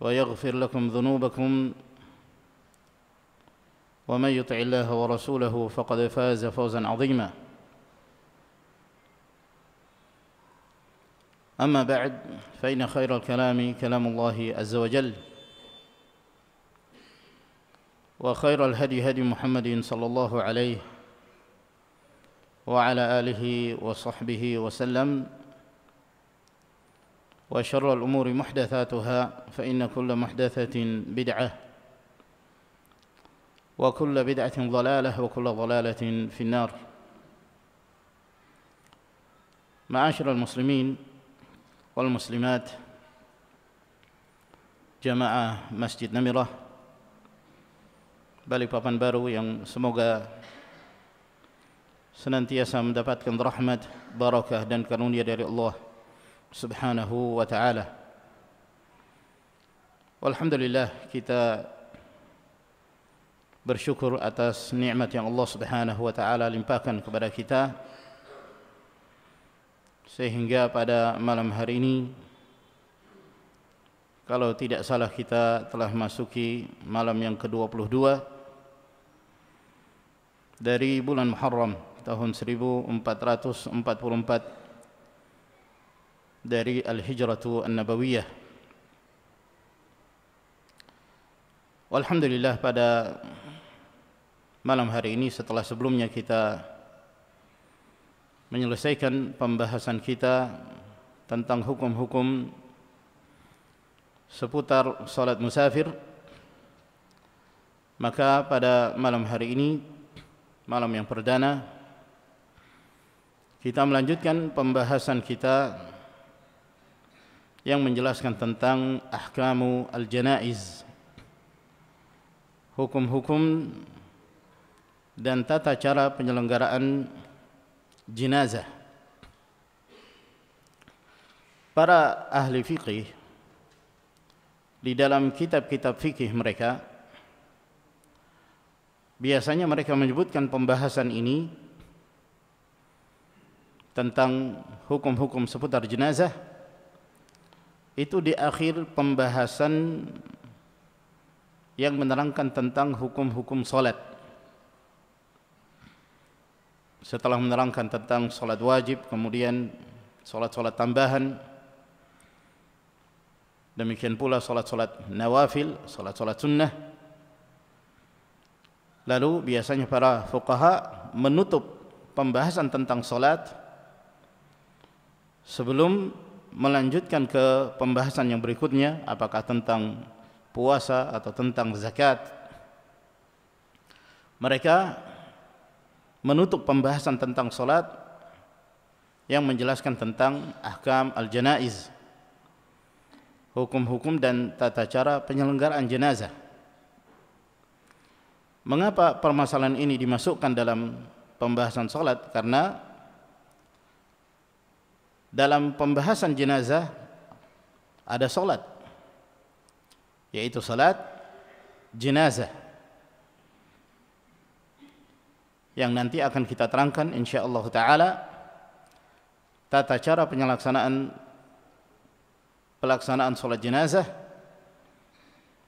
ويغفر لكم ذنوبكم ومن يطع الله ورسوله فقد فاز فوزا عظيما أما بعد فإن خير الكلام كلام الله عز وجل وخير الهدي هدي محمد صلى الله عليه وعلى آله وصحبه وسلم وشر الأمور محدثاتها فإن كل محدثة بدعة وكل بدعة ضلالة وكل ضلالة في النار معاشر المسلمين والمسلمات جماعة مسجد نمرة بالي بابان بارو yang semoga senantiasa mendapatkan rahmat, barakah dan karunia dari Allah. Allah. subhanahu wa ta'ala Walhamdulillah kita bersyukur atas nikmat yang Allah subhanahu wa ta'ala limpahkan kepada kita sehingga pada malam hari ini kalau tidak salah kita telah masuki malam yang ke-22 dari bulan Muharram tahun 1444 dari Al-Hijratu An-Nabawiyah. Alhamdulillah pada malam hari ini setelah sebelumnya kita menyelesaikan pembahasan kita tentang hukum-hukum seputar salat musafir maka pada malam hari ini malam yang perdana kita melanjutkan pembahasan kita yang menjelaskan tentang ahkamu al-janaiz hukum-hukum dan tata cara penyelenggaraan jenazah para ahli fikih di dalam kitab-kitab fikih mereka biasanya mereka menyebutkan pembahasan ini tentang hukum-hukum seputar jenazah itu di akhir pembahasan yang menerangkan tentang hukum-hukum solat. Setelah menerangkan tentang solat wajib, kemudian solat-solat tambahan, demikian pula solat-solat nawafil, solat-solat sunnah. Lalu biasanya para fuqaha menutup pembahasan tentang solat sebelum melanjutkan ke pembahasan yang berikutnya apakah tentang puasa atau tentang zakat mereka menutup pembahasan tentang salat yang menjelaskan tentang ahkam al-janaiz hukum-hukum dan tata cara penyelenggaraan jenazah mengapa permasalahan ini dimasukkan dalam pembahasan salat karena dalam pembahasan jenazah ada solat yaitu salat jenazah yang nanti akan kita terangkan insyaallah taala tata cara penyelaksanaan pelaksanaan salat jenazah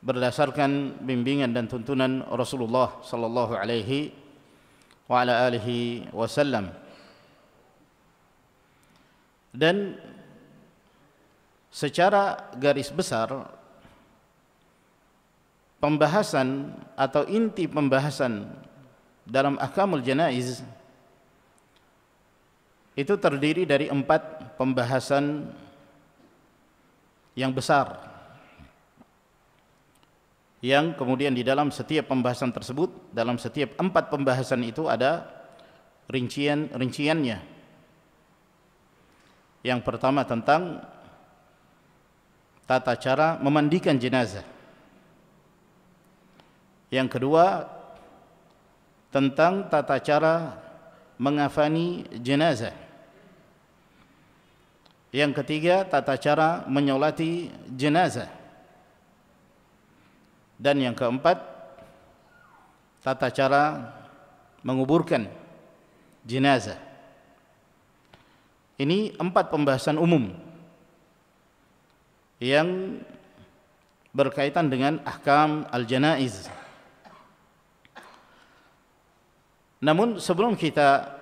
berdasarkan bimbingan dan tuntunan Rasulullah sallallahu alaihi wa ala alihi wasallam dan secara garis besar pembahasan atau inti pembahasan dalam akamul janaiz itu terdiri dari empat pembahasan yang besar yang kemudian di dalam setiap pembahasan tersebut dalam setiap empat pembahasan itu ada rincian rinciannya yang pertama tentang tata cara memandikan jenazah. Yang kedua tentang tata cara mengafani jenazah. Yang ketiga tata cara menyolati jenazah. Dan yang keempat tata cara menguburkan jenazah. Ini empat pembahasan umum yang berkaitan dengan ahkam al-janaiz. Namun sebelum kita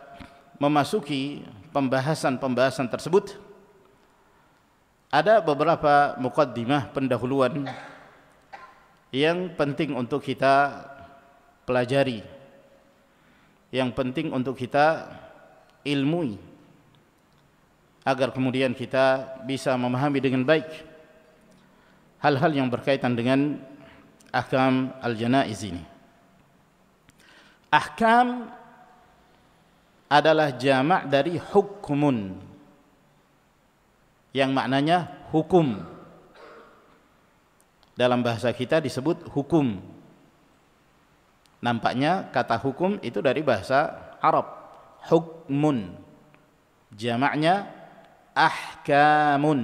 memasuki pembahasan-pembahasan tersebut, ada beberapa mukaddimah pendahuluan yang penting untuk kita pelajari, yang penting untuk kita ilmui agar kemudian kita bisa memahami dengan baik hal-hal yang berkaitan dengan ahkam al-janaiz ini. Ahkam adalah jamak dari hukmun yang maknanya hukum. Dalam bahasa kita disebut hukum. Nampaknya kata hukum itu dari bahasa Arab. Hukmun. Jamaknya ahkamun.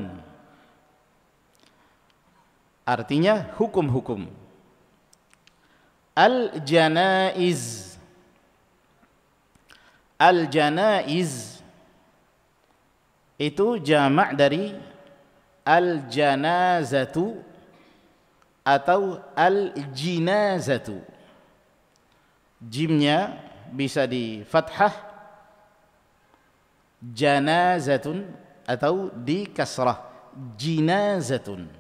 Artinya hukum-hukum. Al-janaiz. Al-janaiz itu jamak dari al-janazatu atau al-jinazatu. Jimnya bisa di fathah janazatun atau di kasrah jinazatun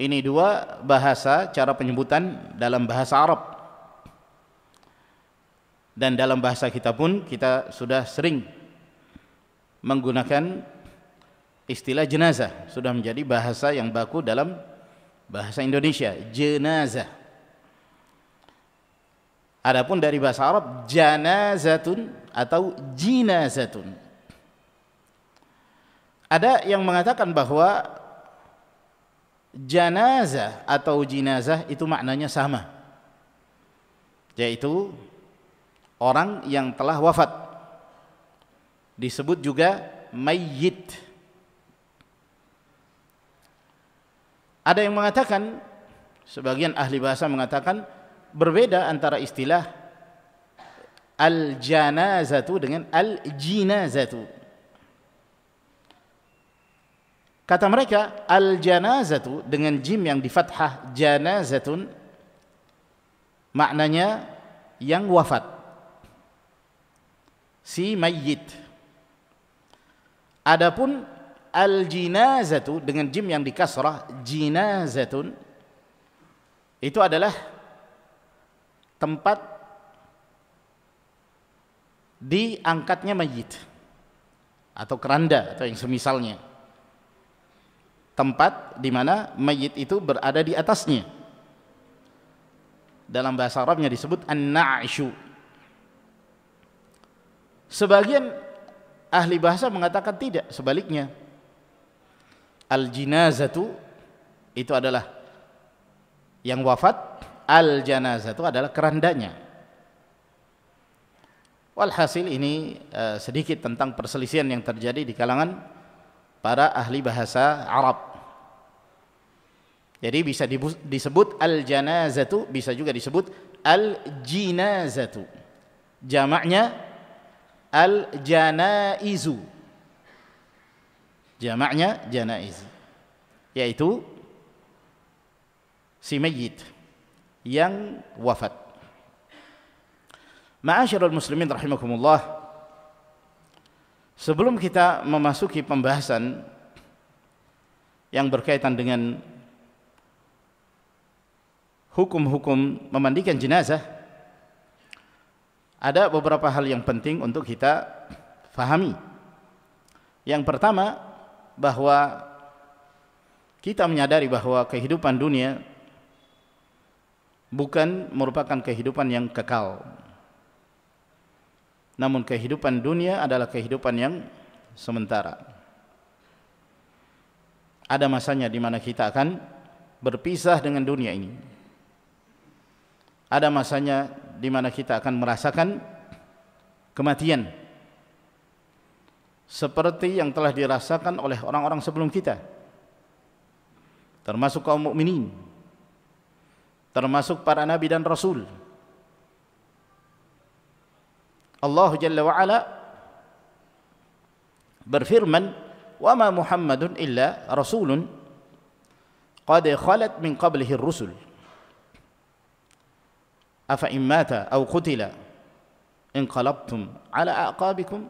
ini dua bahasa cara penyebutan dalam bahasa Arab dan dalam bahasa kita pun kita sudah sering menggunakan istilah jenazah sudah menjadi bahasa yang baku dalam bahasa Indonesia jenazah Adapun dari bahasa Arab janazatun atau jinazatun ada yang mengatakan bahwa janazah atau jinazah itu maknanya sama. Yaitu orang yang telah wafat. Disebut juga mayyit. Ada yang mengatakan, sebagian ahli bahasa mengatakan berbeda antara istilah al-janazatu dengan al-jinazatu. Kata mereka al janazatu dengan jim yang di fathah janazatun maknanya yang wafat. Si mayyit. Adapun al jinazatu dengan jim yang di kasrah jinazatun itu adalah tempat diangkatnya mayit atau keranda atau yang semisalnya tempat di mana mayit itu berada di atasnya. Dalam bahasa Arabnya disebut an-na'ishu. Sebagian ahli bahasa mengatakan tidak, sebaliknya. Al-jinazatu itu adalah yang wafat, al-janazatu adalah kerandanya. Walhasil ini eh, sedikit tentang perselisihan yang terjadi di kalangan para ahli bahasa Arab. Jadi bisa disebut al-janazatu, bisa juga disebut al-jinazatu. Jamaknya al-janaizu. Jamaknya janaiz. Yaitu si mayyit yang wafat. Ma'asyiral muslimin rahimakumullah. Sebelum kita memasuki pembahasan yang berkaitan dengan hukum-hukum memandikan jenazah, ada beberapa hal yang penting untuk kita fahami. Yang pertama, bahwa kita menyadari bahwa kehidupan dunia bukan merupakan kehidupan yang kekal. Namun kehidupan dunia adalah kehidupan yang sementara. Ada masanya di mana kita akan berpisah dengan dunia ini. Ada masanya di mana kita akan merasakan kematian. Seperti yang telah dirasakan oleh orang-orang sebelum kita. Termasuk kaum mukminin. Termasuk para nabi dan rasul. Allah Jalla wa'ala berfirman وَمَا مُحَمَّدٌ إِلَّا رَسُولٌ قَدْ خَلَتْ مِنْ قَبْلِهِ الرُّسُلُ أَفَإِنْ مَاتَ أَوْ قُتِلَ إِنْ قَلَبْتُمْ عَلَى aqabikum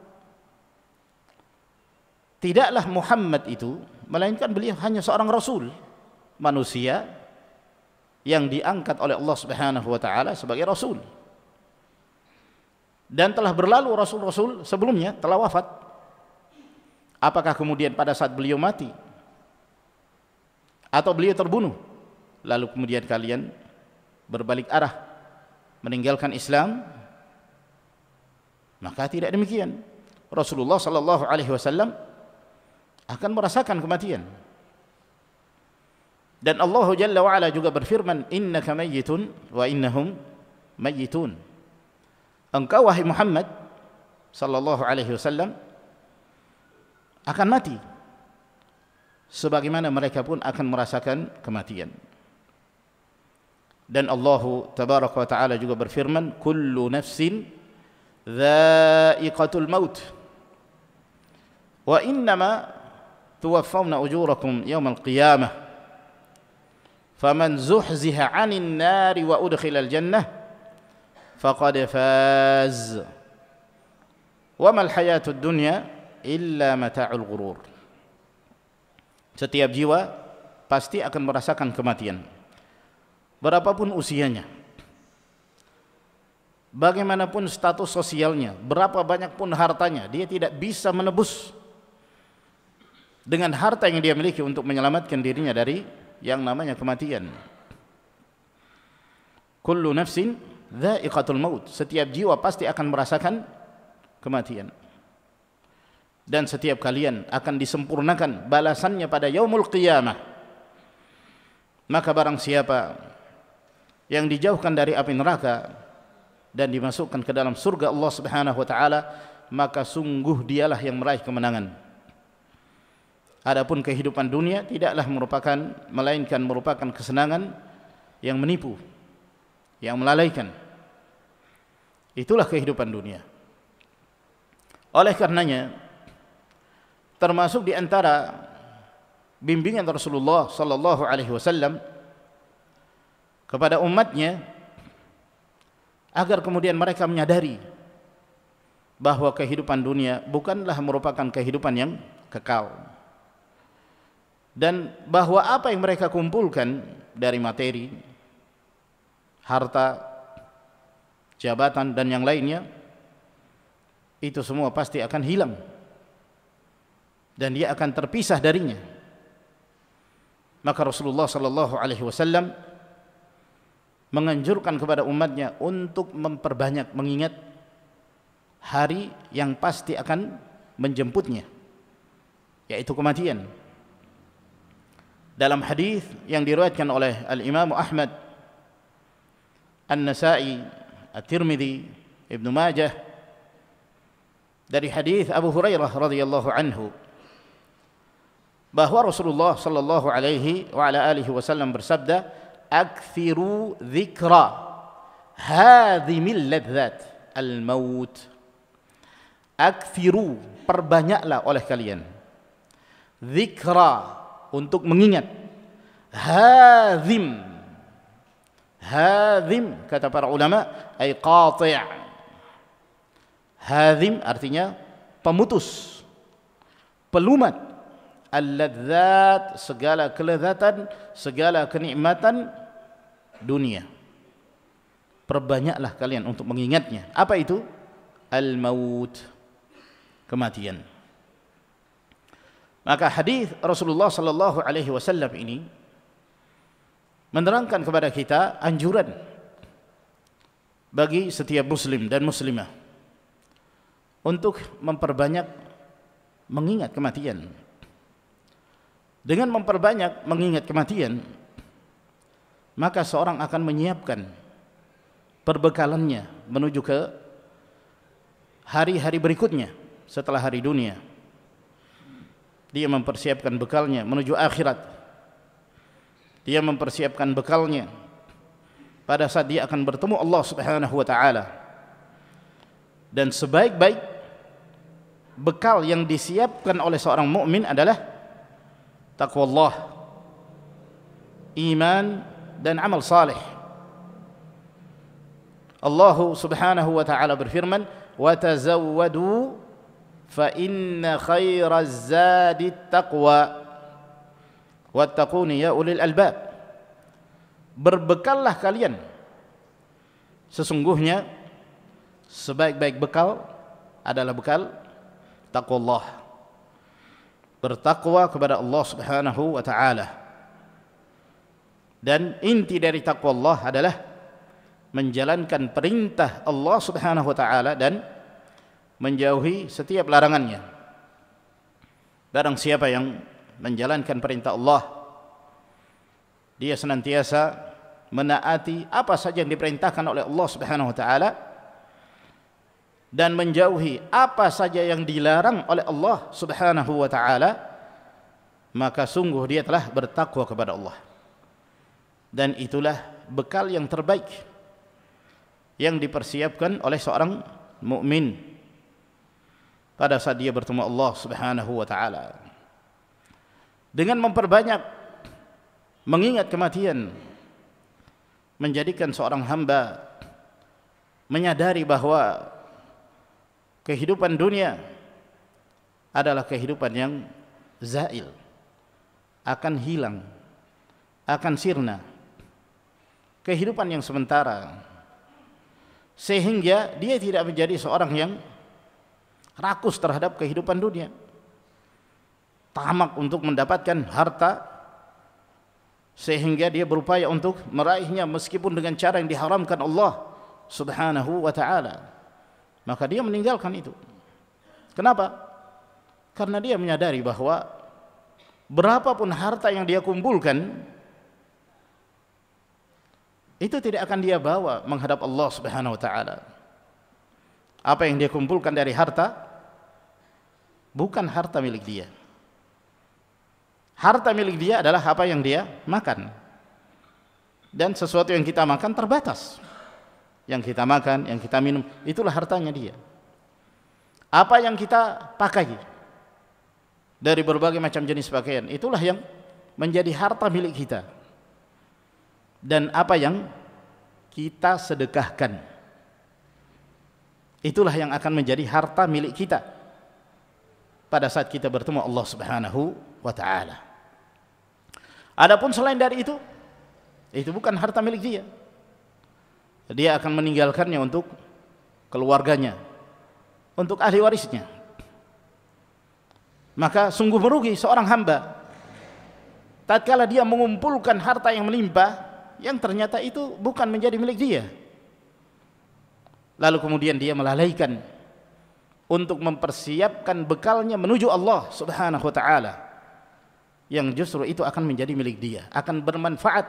tidaklah Muhammad itu melainkan beliau hanya seorang rasul manusia yang diangkat oleh Allah Subhanahu wa taala sebagai rasul dan telah berlalu rasul-rasul sebelumnya telah wafat. Apakah kemudian pada saat beliau mati atau beliau terbunuh lalu kemudian kalian berbalik arah meninggalkan Islam? Maka tidak demikian. Rasulullah sallallahu alaihi wasallam akan merasakan kematian. Dan Allah Jalla wa ala juga berfirman, "Innaka mayyitun wa innahum mayyitun." engkau wahai Muhammad sallallahu alaihi wasallam akan mati sebagaimana mereka pun akan merasakan kematian dan Allah tabaraka wa taala juga berfirman kullu nafsin dha'iqatul maut wa innama tuwaffawna ujurakum yawmal qiyamah faman zuhziha 'anil nari wa udkhilal jannah faqad فاز وما الحياة الدنيا إلا متاع الغرور. setiap jiwa pasti akan merasakan kematian berapapun usianya bagaimanapun status sosialnya berapa banyak pun hartanya dia tidak bisa menebus dengan harta yang dia miliki untuk menyelamatkan dirinya dari yang namanya kematian kullu nafsin Dha'iqatul maut. Setiap jiwa pasti akan merasakan kematian. Dan setiap kalian akan disempurnakan balasannya pada yaumul qiyamah. Maka barang siapa yang dijauhkan dari api neraka dan dimasukkan ke dalam surga Allah Subhanahu wa taala, maka sungguh dialah yang meraih kemenangan. Adapun kehidupan dunia tidaklah merupakan melainkan merupakan kesenangan yang menipu yang melalaikan. Itulah kehidupan dunia. Oleh karenanya termasuk di antara bimbingan Rasulullah sallallahu alaihi wasallam kepada umatnya agar kemudian mereka menyadari bahwa kehidupan dunia bukanlah merupakan kehidupan yang kekal dan bahwa apa yang mereka kumpulkan dari materi harta, jabatan dan yang lainnya itu semua pasti akan hilang dan dia akan terpisah darinya. Maka Rasulullah sallallahu alaihi wasallam menganjurkan kepada umatnya untuk memperbanyak mengingat hari yang pasti akan menjemputnya yaitu kematian. Dalam hadis yang diriwayatkan oleh Al Imam Ahmad النسائي الترمذي ابن ماجه dari hadis Abu Hurairah radhiyallahu anhu bahwa Rasulullah sallallahu alaihi wa ala alihi wasallam bersabda akthiru dzikra hadhimil ladzat al maut akthiru perbanyaklah oleh kalian dzikra untuk mengingat hadhim hazim kata para ulama ay qati'. Hadhim artinya pemutus. Pelumat. Al-ladzat segala kelezatan, segala kenikmatan dunia. Perbanyaklah kalian untuk mengingatnya. Apa itu? Al-maut. Kematian. Maka hadis Rasulullah sallallahu alaihi wasallam ini menerangkan kepada kita anjuran bagi setiap muslim dan muslimah untuk memperbanyak mengingat kematian. Dengan memperbanyak mengingat kematian, maka seorang akan menyiapkan perbekalannya menuju ke hari-hari berikutnya setelah hari dunia. Dia mempersiapkan bekalnya menuju akhirat. dia mempersiapkan bekalnya pada saat dia akan bertemu Allah Subhanahu wa taala. Dan sebaik-baik bekal yang disiapkan oleh seorang mukmin adalah Allah, iman dan amal saleh. Allah Subhanahu wa taala berfirman, "Wa tazawwadu fa inna khairaz zadi taqwa." wattaquni ya ulil albab berbekallah kalian sesungguhnya sebaik-baik bekal adalah bekal taqwallah bertakwa kepada Allah Subhanahu wa taala dan inti dari takwa Allah adalah menjalankan perintah Allah Subhanahu wa taala dan menjauhi setiap larangannya. Barang siapa yang menjalankan perintah Allah. Dia senantiasa menaati apa saja yang diperintahkan oleh Allah Subhanahu wa taala dan menjauhi apa saja yang dilarang oleh Allah Subhanahu wa taala maka sungguh dia telah bertakwa kepada Allah. Dan itulah bekal yang terbaik yang dipersiapkan oleh seorang mukmin pada saat dia bertemu Allah Subhanahu wa taala. dengan memperbanyak mengingat kematian menjadikan seorang hamba menyadari bahwa kehidupan dunia adalah kehidupan yang zail akan hilang akan sirna kehidupan yang sementara sehingga dia tidak menjadi seorang yang rakus terhadap kehidupan dunia tamak untuk mendapatkan harta sehingga dia berupaya untuk meraihnya meskipun dengan cara yang diharamkan Allah Subhanahu wa taala. Maka dia meninggalkan itu. Kenapa? Karena dia menyadari bahwa berapapun harta yang dia kumpulkan itu tidak akan dia bawa menghadap Allah Subhanahu wa taala. Apa yang dia kumpulkan dari harta bukan harta milik dia. Harta milik dia adalah apa yang dia makan. Dan sesuatu yang kita makan terbatas. Yang kita makan, yang kita minum, itulah hartanya dia. Apa yang kita pakai dari berbagai macam jenis pakaian, itulah yang menjadi harta milik kita. Dan apa yang kita sedekahkan, itulah yang akan menjadi harta milik kita pada saat kita bertemu Allah Subhanahu wa taala. Adapun selain dari itu, itu bukan harta milik dia. Dia akan meninggalkannya untuk keluarganya, untuk ahli warisnya. Maka sungguh merugi seorang hamba tatkala dia mengumpulkan harta yang melimpah yang ternyata itu bukan menjadi milik dia. Lalu kemudian dia melalaikan untuk mempersiapkan bekalnya menuju Allah Subhanahu wa taala. yang justru itu akan menjadi milik dia akan bermanfaat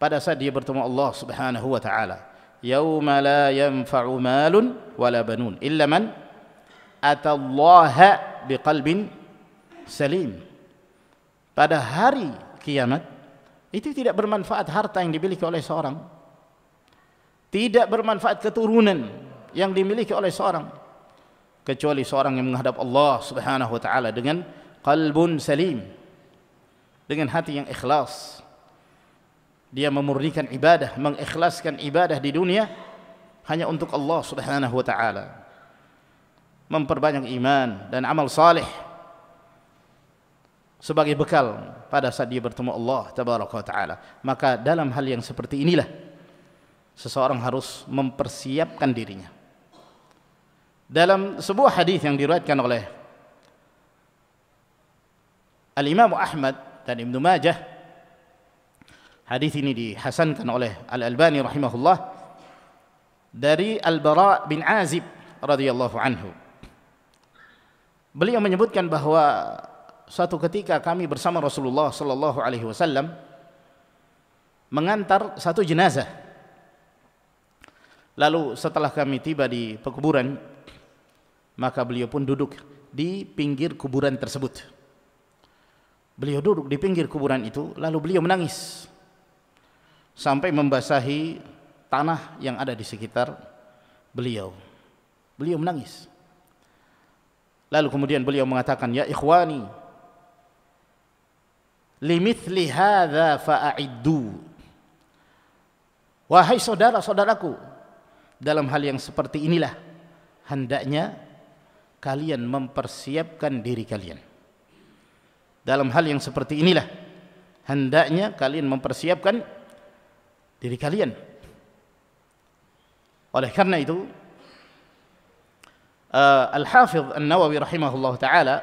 pada saat dia bertemu Allah Subhanahu wa taala yauma la yanfa'u malun wala banun illa man atallaha biqalbin salim pada hari kiamat itu tidak bermanfaat harta yang dimiliki oleh seorang tidak bermanfaat keturunan yang dimiliki oleh seorang kecuali seorang yang menghadap Allah Subhanahu wa taala dengan qalbun salim dengan hati yang ikhlas dia memurnikan ibadah mengikhlaskan ibadah di dunia hanya untuk Allah Subhanahu wa taala memperbanyak iman dan amal saleh sebagai bekal pada saat dia bertemu Allah tabaraka wa taala maka dalam hal yang seperti inilah seseorang harus mempersiapkan dirinya dalam sebuah hadis yang diriwayatkan oleh Al Imam Ahmad dan Ibnu Majah hadis ini dihasankan oleh Al Albani rahimahullah dari Al Bara bin Azib radhiyallahu anhu. Beliau menyebutkan bahwa suatu ketika kami bersama Rasulullah sallallahu alaihi wasallam mengantar satu jenazah. Lalu setelah kami tiba di pekuburan, maka beliau pun duduk di pinggir kuburan tersebut. Beliau duduk di pinggir kuburan itu lalu beliau menangis sampai membasahi tanah yang ada di sekitar beliau. Beliau menangis. Lalu kemudian beliau mengatakan, "Ya ikhwani, limithli hadza fa'iddu." Wahai saudara-saudaraku, dalam hal yang seperti inilah hendaknya kalian mempersiapkan diri kalian dalam hal yang seperti inilah hendaknya kalian mempersiapkan diri kalian oleh karena itu uh, Al-Hafidh An-Nawawi rahimahullah taala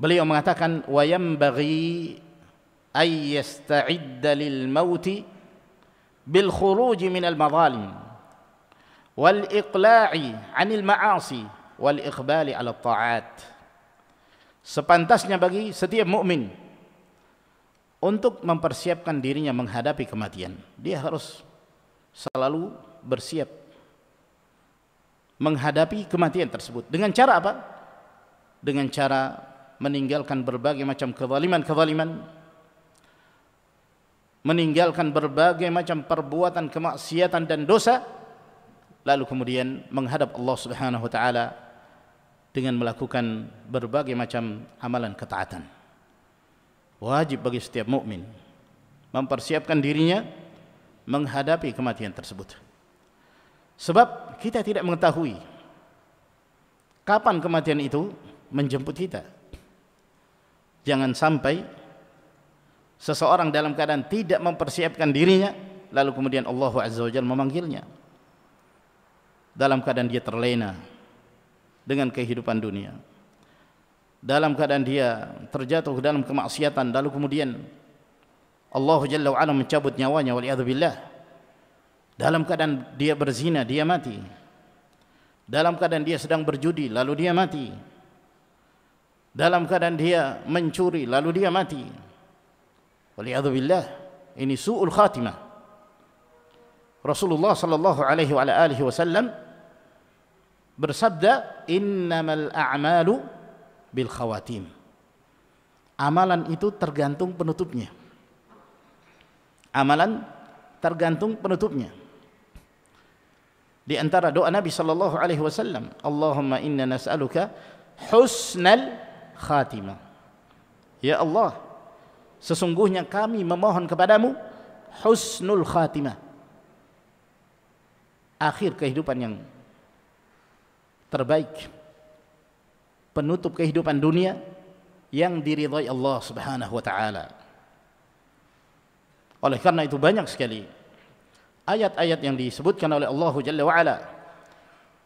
beliau mengatakan wa yanbaghi ay yasta'idda lil mauti bil khuruj min al madhalim wal iqla'i 'anil ma'asi wal iqbali 'ala at-ta'at sepantasnya bagi setiap mukmin untuk mempersiapkan dirinya menghadapi kematian. Dia harus selalu bersiap menghadapi kematian tersebut. Dengan cara apa? Dengan cara meninggalkan berbagai macam kezaliman-kezaliman, meninggalkan berbagai macam perbuatan kemaksiatan dan dosa, lalu kemudian menghadap Allah Subhanahu wa taala dengan melakukan berbagai macam amalan ketaatan. Wajib bagi setiap mukmin mempersiapkan dirinya menghadapi kematian tersebut. Sebab kita tidak mengetahui kapan kematian itu menjemput kita. Jangan sampai seseorang dalam keadaan tidak mempersiapkan dirinya lalu kemudian Allah Azza wa Jalla memanggilnya dalam keadaan dia terlena dengan kehidupan dunia. Dalam keadaan dia terjatuh dalam kemaksiatan lalu kemudian Allah Jalla wa ala mencabut nyawanya waliyadzubillah. Dalam keadaan dia berzina dia mati. Dalam keadaan dia sedang berjudi lalu dia mati. Dalam keadaan dia mencuri lalu dia mati. Waliyadzubillah ini su'ul khatimah. Rasulullah sallallahu alaihi wa alihi wasallam bersabda innamal a'malu bil khawatim amalan itu tergantung penutupnya amalan tergantung penutupnya di antara doa Nabi sallallahu alaihi wasallam Allahumma inna nas'aluka husnal khatimah ya Allah sesungguhnya kami memohon kepadamu husnul khatimah akhir kehidupan yang terbaik penutup kehidupan dunia yang diridhai Allah Subhanahu wa taala. Oleh karena itu banyak sekali ayat-ayat yang disebutkan oleh Allah Jalla wa ala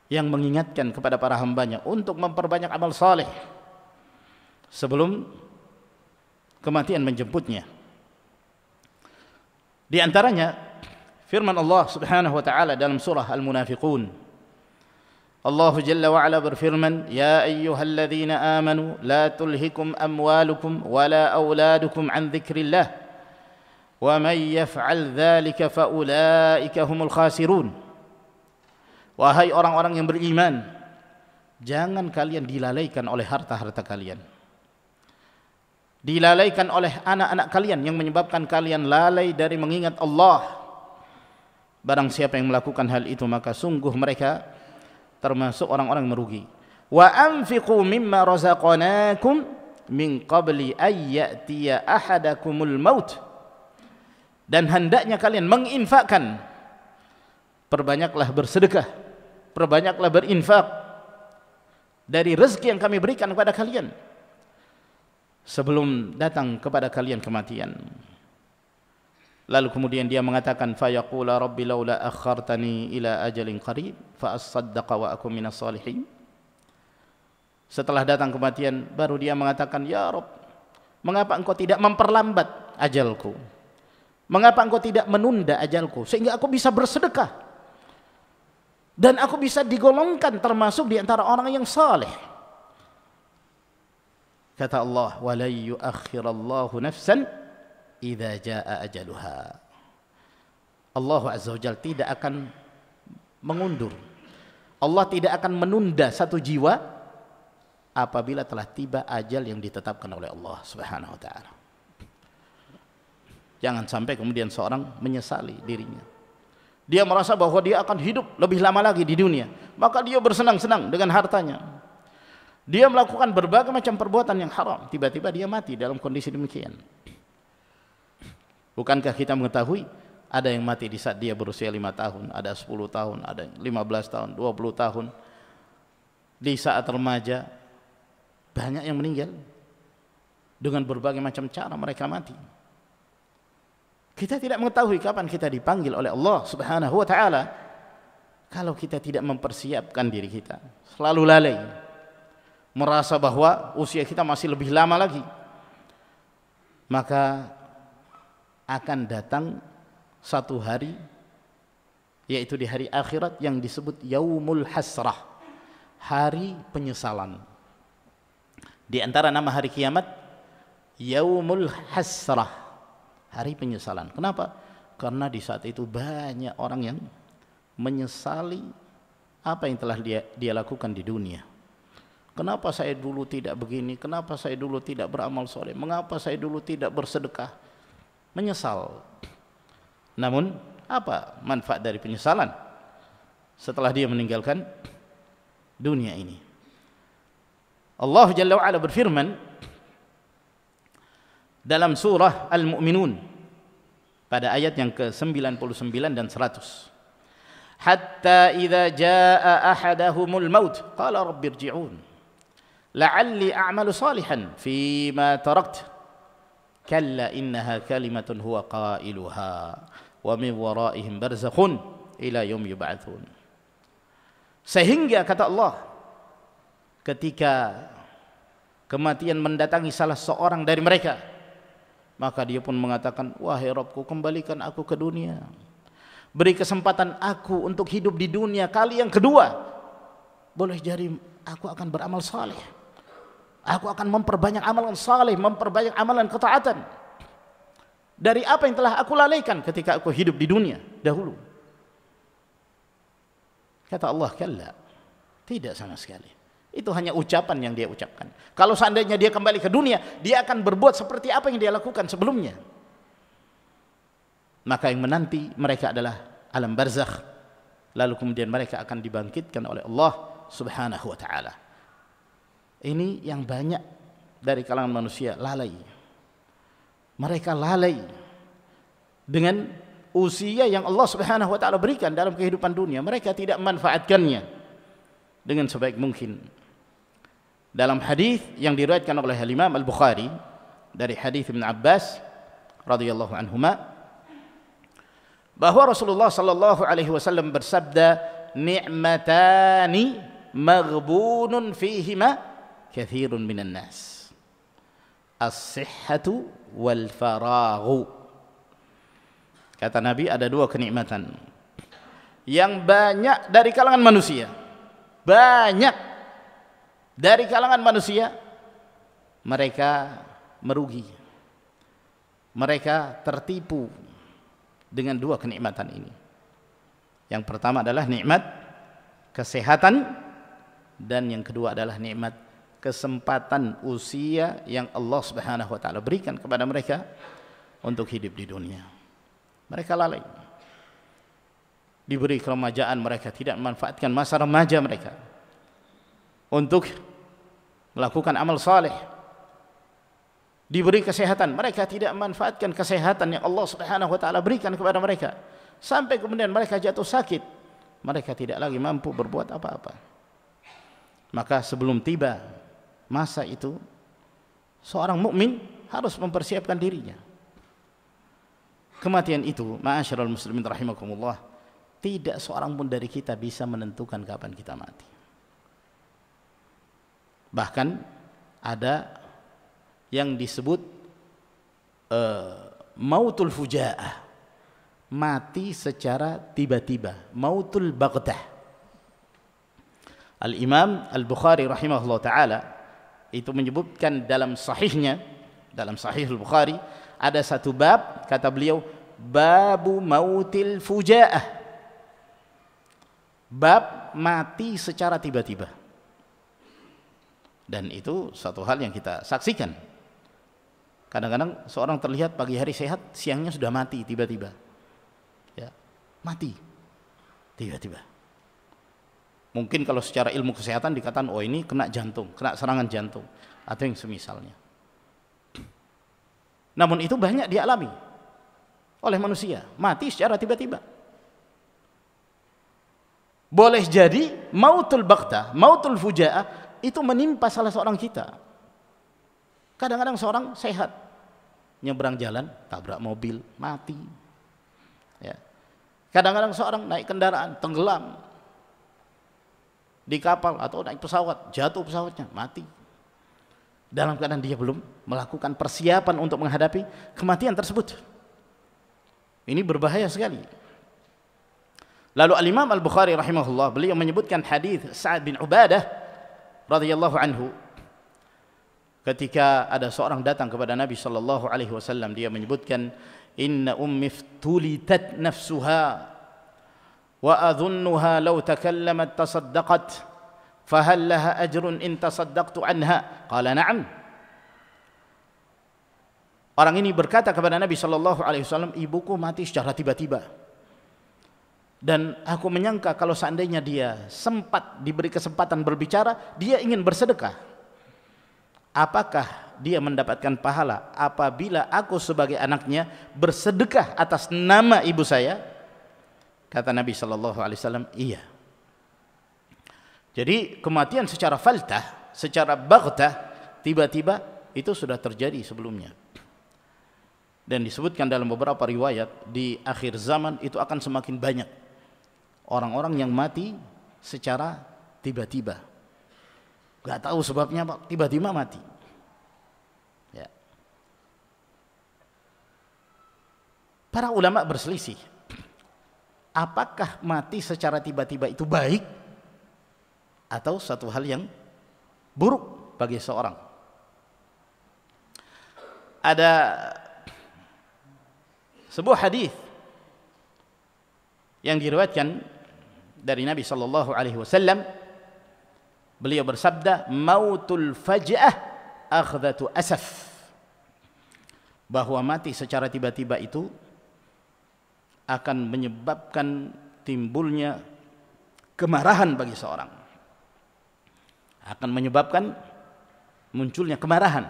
yang mengingatkan kepada para hambanya untuk memperbanyak amal saleh sebelum kematian menjemputnya. Di antaranya firman Allah Subhanahu wa taala dalam surah Al-Munafiqun Allah Jalla wa'ala berfirman Ya أيها الذين آمنوا لا تلهكم أموالكم ولا أولادكم عن ذكر الله ومن يفعل ذلك فأولئك khasirun Wahai orang-orang yang beriman Jangan kalian dilalaikan oleh harta-harta kalian Dilalaikan oleh anak-anak kalian Yang menyebabkan kalian lalai dari mengingat Allah Barang siapa yang melakukan hal itu Maka sungguh mereka termasuk orang-orang yang merugi. Wa anfiqu mimma razaqnakum min qabli ya'tiya ahadakumul maut. Dan hendaknya kalian menginfakkan. Perbanyaklah bersedekah, perbanyaklah berinfak dari rezeki yang kami berikan kepada kalian sebelum datang kepada kalian kematian. Lalu kemudian dia mengatakan fayaqula rabbi laula akhartani ila ajalin qarib fa asaddaqa wa akum minas salihin. Setelah datang kematian baru dia mengatakan ya Rob, mengapa engkau tidak memperlambat ajalku? Mengapa engkau tidak menunda ajalku sehingga aku bisa bersedekah? Dan aku bisa digolongkan termasuk di antara orang yang saleh. Kata Allah, "Wa la yu'akhirallahu nafsan idza jaa ajaluha. Allah Azza wa Jalla tidak akan mengundur. Allah tidak akan menunda satu jiwa apabila telah tiba ajal yang ditetapkan oleh Allah Subhanahu wa taala. Jangan sampai kemudian seorang menyesali dirinya. Dia merasa bahwa dia akan hidup lebih lama lagi di dunia, maka dia bersenang-senang dengan hartanya. Dia melakukan berbagai macam perbuatan yang haram, tiba-tiba dia mati dalam kondisi demikian. Bukankah kita mengetahui ada yang mati di saat dia berusia lima tahun, ada sepuluh tahun, ada lima belas tahun, dua puluh tahun. Di saat remaja banyak yang meninggal dengan berbagai macam cara mereka mati. Kita tidak mengetahui kapan kita dipanggil oleh Allah Subhanahu wa taala kalau kita tidak mempersiapkan diri kita. Selalu lalai merasa bahwa usia kita masih lebih lama lagi. Maka akan datang satu hari yaitu di hari akhirat yang disebut yaumul hasrah hari penyesalan di antara nama hari kiamat yaumul hasrah hari penyesalan kenapa karena di saat itu banyak orang yang menyesali apa yang telah dia dia lakukan di dunia kenapa saya dulu tidak begini kenapa saya dulu tidak beramal soleh mengapa saya dulu tidak bersedekah menyesal. Namun apa manfaat dari penyesalan setelah dia meninggalkan dunia ini? Allah Jalla wa'ala berfirman dalam surah Al-Mu'minun pada ayat yang ke-99 dan 100. Hatta idza jaa ahaduhumul maut qala rabbirji'un la'alli a'malu salihan ma taraktu kalla innaha kalimatun huwa qailuha wa min waraihim barzakhun ila yum yub'atsun sehingga kata Allah ketika kematian mendatangi salah seorang dari mereka maka dia pun mengatakan wahai Rabbku kembalikan aku ke dunia beri kesempatan aku untuk hidup di dunia kali yang kedua boleh jadi aku akan beramal saleh Aku akan memperbanyak amalan saleh, memperbanyak amalan ketaatan. Dari apa yang telah aku lalaikan ketika aku hidup di dunia dahulu. Kata Allah, kalla. Tidak sama sekali. Itu hanya ucapan yang dia ucapkan. Kalau seandainya dia kembali ke dunia, dia akan berbuat seperti apa yang dia lakukan sebelumnya. Maka yang menanti mereka adalah alam barzakh. Lalu kemudian mereka akan dibangkitkan oleh Allah Subhanahu wa taala. Ini yang banyak dari kalangan manusia lalai. Mereka lalai dengan usia yang Allah Subhanahu wa taala berikan dalam kehidupan dunia, mereka tidak memanfaatkannya dengan sebaik mungkin. Dalam hadis yang diriwayatkan oleh Imam Al-Bukhari dari hadis Ibn Abbas radhiyallahu anhuma bahwa Rasulullah sallallahu alaihi wasallam bersabda ni'matani maghbunun fihima kathirun minan nas as-sihhatu wal faraghu kata Nabi ada dua kenikmatan yang banyak dari kalangan manusia banyak dari kalangan manusia mereka merugi mereka tertipu dengan dua kenikmatan ini yang pertama adalah nikmat kesehatan dan yang kedua adalah nikmat kesempatan usia yang Allah Subhanahu wa taala berikan kepada mereka untuk hidup di dunia. Mereka lalai. Diberi keremajaan mereka tidak memanfaatkan masa remaja mereka untuk melakukan amal saleh. Diberi kesehatan, mereka tidak memanfaatkan kesehatan yang Allah Subhanahu wa taala berikan kepada mereka sampai kemudian mereka jatuh sakit. Mereka tidak lagi mampu berbuat apa-apa. Maka sebelum tiba masa itu seorang mukmin harus mempersiapkan dirinya. Kematian itu, ma'asyiral muslimin rahimakumullah, tidak seorang pun dari kita bisa menentukan kapan kita mati. Bahkan ada yang disebut uh, mautul fujaah, mati secara tiba-tiba, mautul baghtah. Al-Imam Al-Bukhari rahimahullah taala itu menyebutkan dalam sahihnya dalam sahih Al-Bukhari ada satu bab kata beliau babu mautil fujaah bab mati secara tiba-tiba dan itu satu hal yang kita saksikan kadang-kadang seorang terlihat pagi hari sehat siangnya sudah mati tiba-tiba ya mati tiba-tiba Mungkin kalau secara ilmu kesehatan dikatakan oh ini kena jantung, kena serangan jantung atau yang semisalnya. Namun itu banyak dialami oleh manusia, mati secara tiba-tiba. Boleh jadi mautul bakta, mautul fujah itu menimpa salah seorang kita. Kadang-kadang seorang sehat, nyebrang jalan, tabrak mobil, mati. Ya. Kadang-kadang seorang naik kendaraan, tenggelam, di kapal atau naik pesawat, jatuh pesawatnya, mati. Dalam keadaan dia belum melakukan persiapan untuk menghadapi kematian tersebut. Ini berbahaya sekali. Lalu Al-Imam Al-Bukhari rahimahullah beliau menyebutkan hadis Sa'ad bin Ubadah radhiyallahu anhu ketika ada seorang datang kepada Nabi sallallahu alaihi wasallam dia menyebutkan inna ummi ftulitat nafsuha وأظنها لو تكلمت تصدقت فهل لها أجر إن تصدقت عنها قال نعم Orang ini berkata kepada Nabi Shallallahu Alaihi Wasallam, ibuku mati secara tiba-tiba. Dan aku menyangka kalau seandainya dia sempat diberi kesempatan berbicara, dia ingin bersedekah. Apakah dia mendapatkan pahala apabila aku sebagai anaknya bersedekah atas nama ibu saya? Kata Nabi Shallallahu Alaihi Wasallam, iya. Jadi kematian secara faltah, secara baghtah, tiba-tiba itu sudah terjadi sebelumnya. Dan disebutkan dalam beberapa riwayat di akhir zaman itu akan semakin banyak orang-orang yang mati secara tiba-tiba. Gak tahu sebabnya pak, tiba-tiba mati. Ya. Para ulama berselisih apakah mati secara tiba-tiba itu baik atau satu hal yang buruk bagi seorang. Ada sebuah hadis yang diriwayatkan dari Nabi sallallahu alaihi wasallam beliau bersabda mautul faj'ah akhdatu asaf bahwa mati secara tiba-tiba itu akan menyebabkan timbulnya kemarahan bagi seorang. Akan menyebabkan munculnya kemarahan,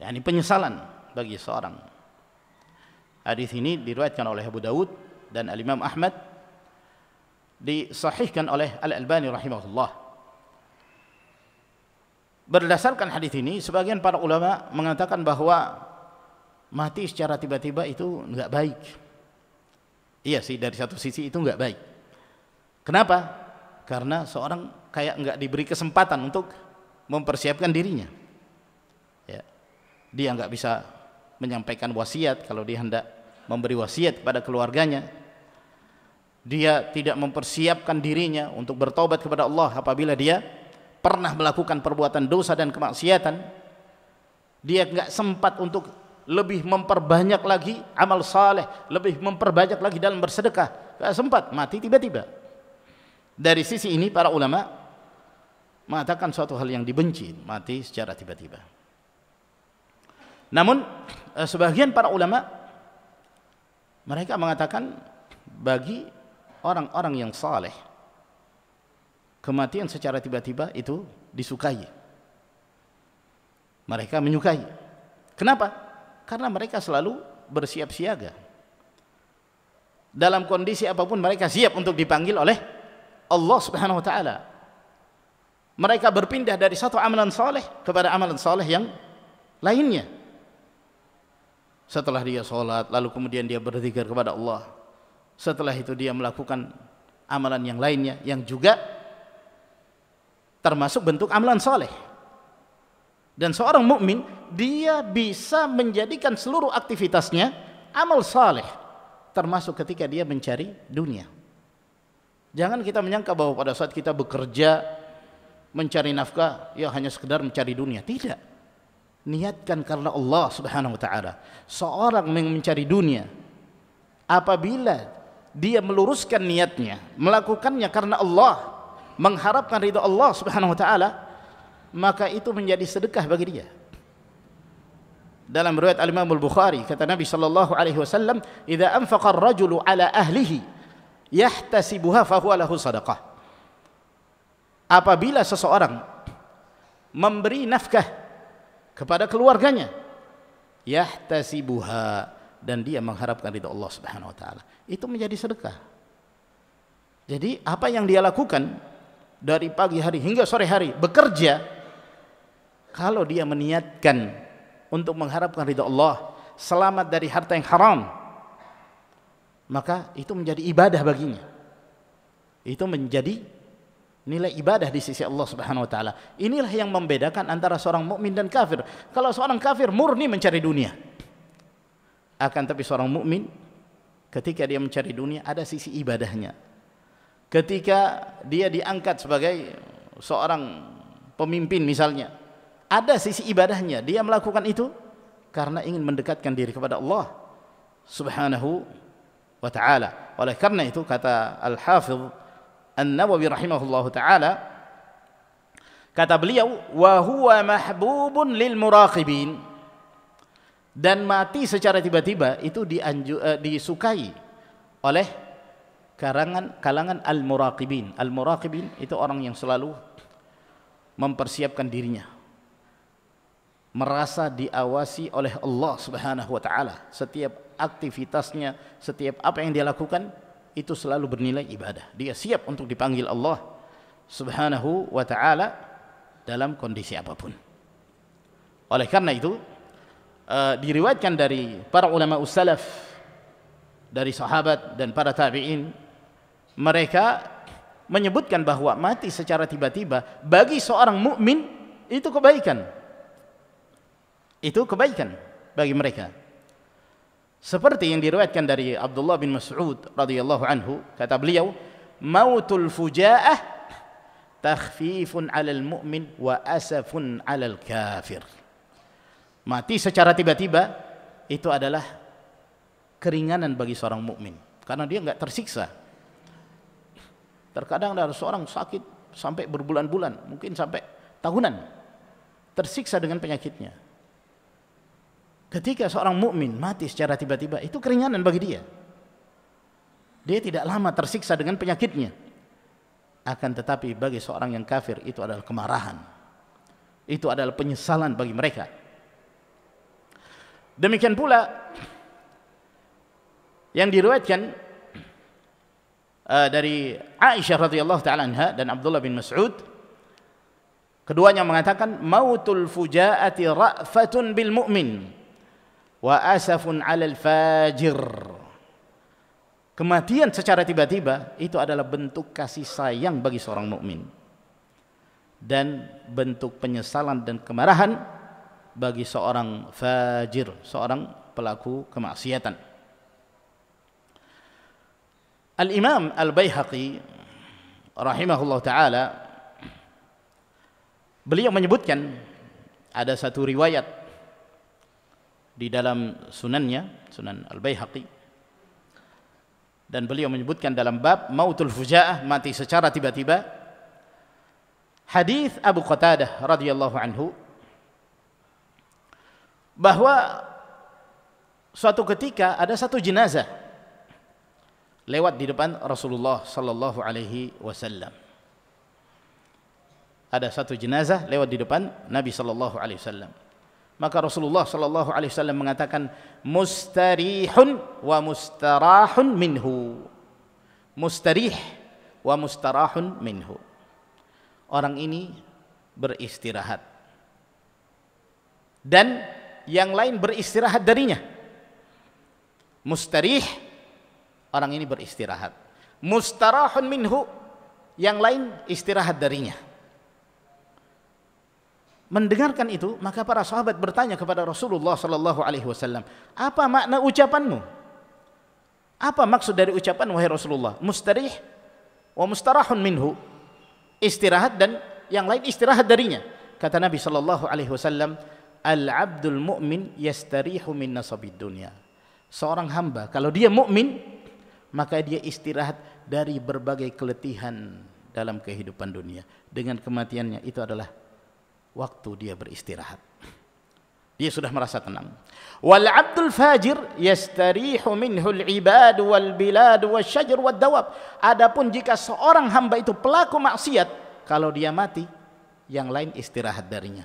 yakni penyesalan bagi seorang. Hadis ini diriwayatkan oleh Abu Dawud dan Al-Imam Ahmad disahihkan oleh Al-Albani rahimahullah. Berdasarkan hadis ini, sebagian para ulama mengatakan bahwa mati secara tiba-tiba itu enggak baik. Iya sih dari satu sisi itu nggak baik. Kenapa? Karena seorang kayak nggak diberi kesempatan untuk mempersiapkan dirinya. Ya. Dia nggak bisa menyampaikan wasiat kalau dia hendak memberi wasiat kepada keluarganya. Dia tidak mempersiapkan dirinya untuk bertobat kepada Allah apabila dia pernah melakukan perbuatan dosa dan kemaksiatan. Dia nggak sempat untuk lebih memperbanyak lagi amal saleh, lebih memperbanyak lagi dalam bersedekah. Gak sempat, mati tiba-tiba. Dari sisi ini para ulama mengatakan suatu hal yang dibenci, mati secara tiba-tiba. Namun eh, sebagian para ulama mereka mengatakan bagi orang-orang yang saleh kematian secara tiba-tiba itu disukai. Mereka menyukai. Kenapa? Karena mereka selalu bersiap siaga. Dalam kondisi apapun mereka siap untuk dipanggil oleh Allah Subhanahu wa taala. Mereka berpindah dari satu amalan soleh kepada amalan soleh yang lainnya. Setelah dia sholat, lalu kemudian dia berzikir kepada Allah. Setelah itu dia melakukan amalan yang lainnya yang juga termasuk bentuk amalan soleh. Dan seorang mukmin dia bisa menjadikan seluruh aktivitasnya amal saleh termasuk ketika dia mencari dunia. Jangan kita menyangka bahwa pada saat kita bekerja mencari nafkah ya hanya sekedar mencari dunia. Tidak. Niatkan karena Allah Subhanahu wa taala. Seorang yang mencari dunia apabila dia meluruskan niatnya, melakukannya karena Allah, mengharapkan ridha Allah Subhanahu wa taala, maka itu menjadi sedekah bagi dia dalam riwayat Al-Imam Al-Bukhari kata Nabi sallallahu alaihi wasallam idza anfaqa ar-rajulu ala ahlihi yahtasibuha fa huwa lahu sadaqah apabila seseorang memberi nafkah kepada keluarganya yahtasibuha dan dia mengharapkan ridha Allah Subhanahu wa taala itu menjadi sedekah jadi apa yang dia lakukan dari pagi hari hingga sore hari bekerja kalau dia meniatkan untuk mengharapkan ridha Allah, selamat dari harta yang haram, maka itu menjadi ibadah baginya. Itu menjadi nilai ibadah di sisi Allah Subhanahu wa taala. Inilah yang membedakan antara seorang mukmin dan kafir. Kalau seorang kafir murni mencari dunia. Akan tapi seorang mukmin ketika dia mencari dunia ada sisi ibadahnya. Ketika dia diangkat sebagai seorang pemimpin misalnya ada sisi ibadahnya dia melakukan itu karena ingin mendekatkan diri kepada Allah subhanahu wa ta'ala oleh karena itu kata Al-Hafidh An-Nawawi rahimahullahu ta'ala kata beliau wa huwa mahbubun lil muraqibin dan mati secara tiba-tiba itu dianju, uh, disukai oleh karangan kalangan al-muraqibin al-muraqibin itu orang yang selalu mempersiapkan dirinya merasa diawasi oleh Allah Subhanahu wa taala. Setiap aktivitasnya, setiap apa yang dia lakukan itu selalu bernilai ibadah. Dia siap untuk dipanggil Allah Subhanahu wa taala dalam kondisi apapun. Oleh karena itu uh, diriwayatkan dari para ulama ussalaf dari sahabat dan para tabi'in mereka menyebutkan bahwa mati secara tiba-tiba bagi seorang mukmin itu kebaikan itu kebaikan bagi mereka. Seperti yang diriwayatkan dari Abdullah bin Mas'ud radhiyallahu anhu, kata beliau, "Mautul fujaah takhfifun 'alal mu'min wa asafun 'alal kafir." Mati secara tiba-tiba itu adalah keringanan bagi seorang mukmin karena dia nggak tersiksa. Terkadang ada seorang sakit sampai berbulan-bulan, mungkin sampai tahunan tersiksa dengan penyakitnya Ketika seorang mukmin mati secara tiba-tiba, itu keringanan bagi dia. Dia tidak lama tersiksa dengan penyakitnya. Akan tetapi bagi seorang yang kafir itu adalah kemarahan. Itu adalah penyesalan bagi mereka. Demikian pula yang diriwayatkan uh, dari Aisyah radhiyallahu taala anha dan Abdullah bin Mas'ud keduanya mengatakan mautul fujaati ra'fatun bil mu'min wa asafun alal fajir kematian secara tiba-tiba itu adalah bentuk kasih sayang bagi seorang mukmin dan bentuk penyesalan dan kemarahan bagi seorang fajir seorang pelaku kemaksiatan Al-Imam Al-Baihaqi rahimahullah taala beliau menyebutkan ada satu riwayat di dalam sunannya, Sunan Al-Baihaqi. Dan beliau menyebutkan dalam bab mautul fujaah mati secara tiba-tiba. Hadis Abu Qatadah radhiyallahu anhu bahwa suatu ketika ada satu jenazah lewat di depan Rasulullah sallallahu alaihi wasallam. Ada satu jenazah lewat di depan Nabi sallallahu alaihi wasallam. Maka Rasulullah sallallahu alaihi wasallam mengatakan mustarihun wa mustarahun minhu. Mustarih wa mustarahun minhu. Orang ini beristirahat. Dan yang lain beristirahat darinya. Mustarih orang ini beristirahat. Mustarahun minhu yang lain istirahat darinya mendengarkan itu maka para sahabat bertanya kepada Rasulullah sallallahu alaihi wasallam apa makna ucapanmu apa maksud dari ucapan wahai Rasulullah mustarih wa mustarahun minhu istirahat dan yang lain istirahat darinya kata Nabi sallallahu alaihi wasallam al abdul mu'min yastarihu min nasabid dunya seorang hamba kalau dia mukmin maka dia istirahat dari berbagai keletihan dalam kehidupan dunia dengan kematiannya itu adalah waktu dia beristirahat. Dia sudah merasa tenang. Wal abdul fajir yastarihu minhu al ibad wal bilad wasyajr wad dawab. Adapun jika seorang hamba itu pelaku maksiat, kalau dia mati, yang lain istirahat darinya.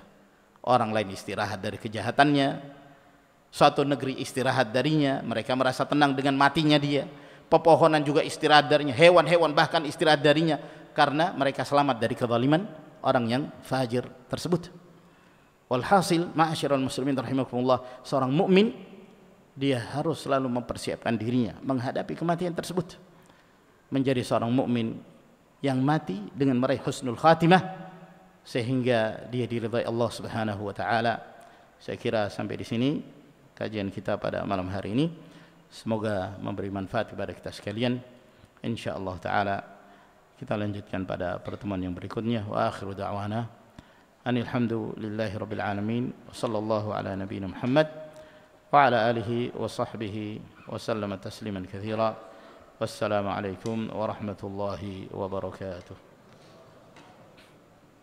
Orang lain istirahat dari kejahatannya. Suatu negeri istirahat darinya, mereka merasa tenang dengan matinya dia. Pepohonan juga istirahat darinya, hewan-hewan bahkan istirahat darinya karena mereka selamat dari kezaliman orang yang fajir tersebut. Walhasil, ma'asyiral muslimin rahimakumullah, seorang mukmin dia harus selalu mempersiapkan dirinya menghadapi kematian tersebut. Menjadi seorang mukmin yang mati dengan meraih husnul khatimah sehingga dia diridhai Allah Subhanahu wa taala. Saya kira sampai di sini kajian kita pada malam hari ini. Semoga memberi manfaat kepada kita sekalian. Insyaallah taala Kita lanjutkan pada pertemuan yang berikutnya. Wa akhiru da'wana. Anilhamdulillahi rabbil alamin. Wa sallallahu ala nabiyina Muhammad. Wa ala alihi wa sahbihi wa sallama tasliman kathira. Wassalamualaikum warahmatullahi wabarakatuh.